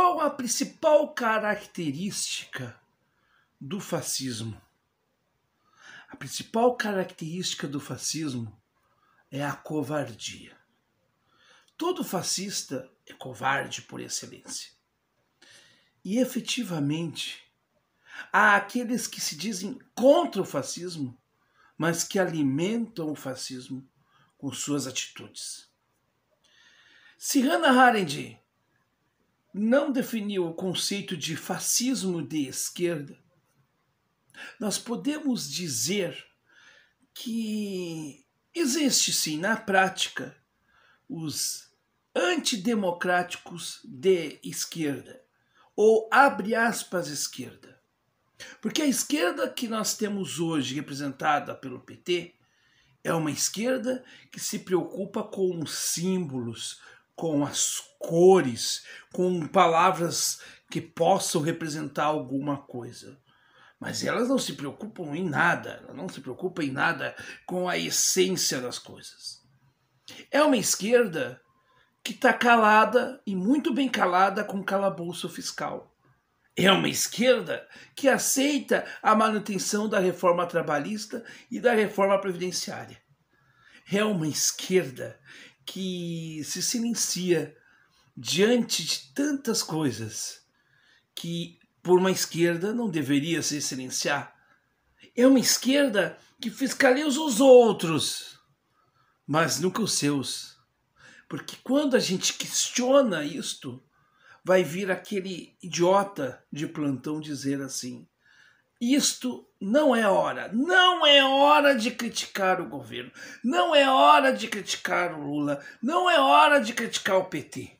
qual a principal característica do fascismo? A principal característica do fascismo é a covardia. Todo fascista é covarde por excelência. E efetivamente, há aqueles que se dizem contra o fascismo, mas que alimentam o fascismo com suas atitudes. Se Hannah Arendt não definiu o conceito de fascismo de esquerda, nós podemos dizer que existe sim na prática os antidemocráticos de esquerda ou abre aspas esquerda. Porque a esquerda que nós temos hoje representada pelo PT é uma esquerda que se preocupa com símbolos, com as cores, com palavras que possam representar alguma coisa. Mas elas não se preocupam em nada, elas não se preocupam em nada com a essência das coisas. É uma esquerda que está calada e muito bem calada com o calabouço fiscal. É uma esquerda que aceita a manutenção da reforma trabalhista e da reforma previdenciária. É uma esquerda que se silencia diante de tantas coisas que, por uma esquerda, não deveria se silenciar. É uma esquerda que fiscaliza os outros, mas nunca os seus. Porque quando a gente questiona isto, vai vir aquele idiota de plantão dizer assim: isto não é hora, não é hora de criticar o governo, não é hora de criticar o Lula, não é hora de criticar o PT.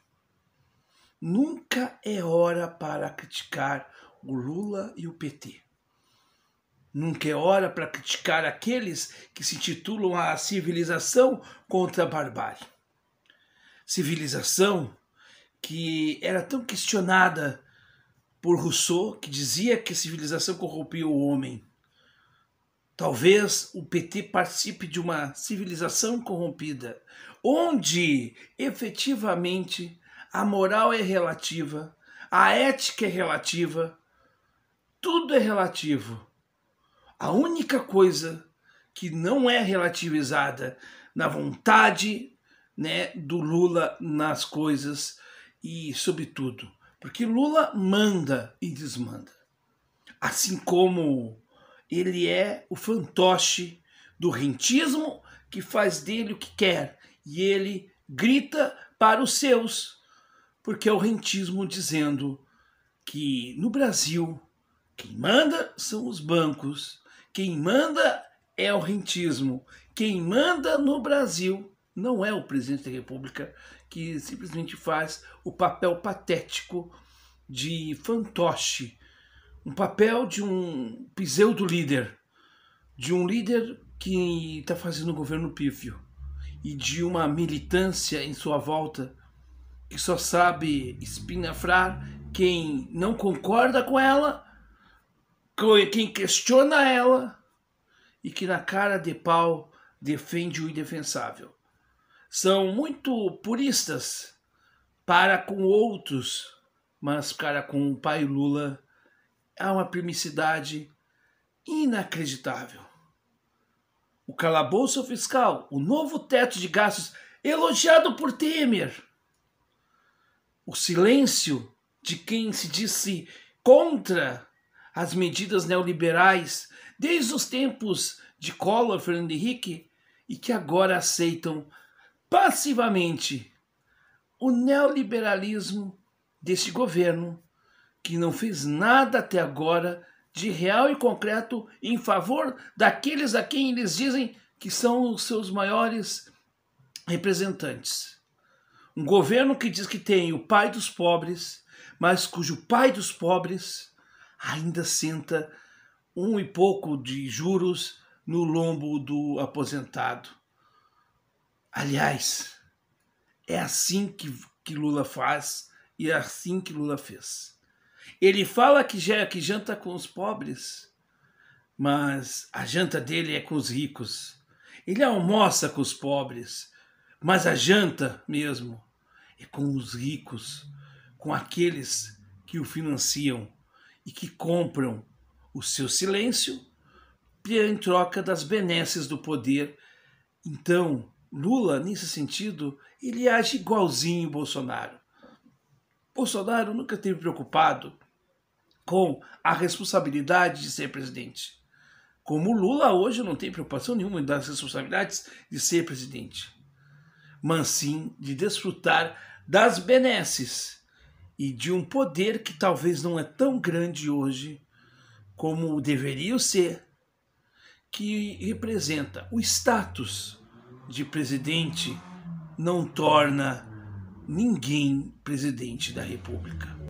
Nunca é hora para criticar o Lula e o PT. Nunca é hora para criticar aqueles que se titulam a civilização contra a barbárie. Civilização que era tão questionada por Rousseau, que dizia que a civilização corrompia o homem. Talvez o PT participe de uma civilização corrompida, onde efetivamente a moral é relativa, a ética é relativa, tudo é relativo. A única coisa que não é relativizada na vontade né, do Lula nas coisas e, sobretudo, porque Lula manda e desmanda. Assim como ele é o fantoche do rentismo que faz dele o que quer e ele grita para os seus, porque é o rentismo dizendo que no Brasil quem manda são os bancos, quem manda é o rentismo, quem manda no Brasil não é o presidente da República, que simplesmente faz o papel patético de fantoche, um papel de um pseudo líder, de um líder que está fazendo um governo pífio e de uma militância em sua volta que só sabe espinafrar quem não concorda com ela, quem questiona ela e que na cara de pau defende o indefensável são muito puristas para com outros, mas para com o pai Lula há uma primicidade inacreditável. O calabouço fiscal, o novo teto de gastos elogiado por Temer, o silêncio de quem se disse contra as medidas neoliberais desde os tempos de Collor, Fernando Henrique, e que agora aceitam passivamente o neoliberalismo desse governo, que não fez nada até agora de real e concreto em favor daqueles a quem eles dizem que são os seus maiores representantes. Um governo que diz que tem o pai dos pobres, mas cujo pai dos pobres ainda senta um e pouco de juros no lombo do aposentado Aliás, é assim que, que Lula faz e é assim que Lula fez. Ele fala que, já, que janta com os pobres, mas a janta dele é com os ricos. Ele almoça com os pobres, mas a janta mesmo é com os ricos, com aqueles que o financiam e que compram o seu silêncio em troca das benesses do poder. Então, Lula, nesse sentido, ele age igualzinho Bolsonaro. Bolsonaro nunca esteve preocupado com a responsabilidade de ser presidente. Como Lula hoje não tem preocupação nenhuma das responsabilidades de ser presidente, mas sim de desfrutar das benesses e de um poder que talvez não é tão grande hoje como deveria ser, que representa o status de presidente não torna ninguém presidente da República.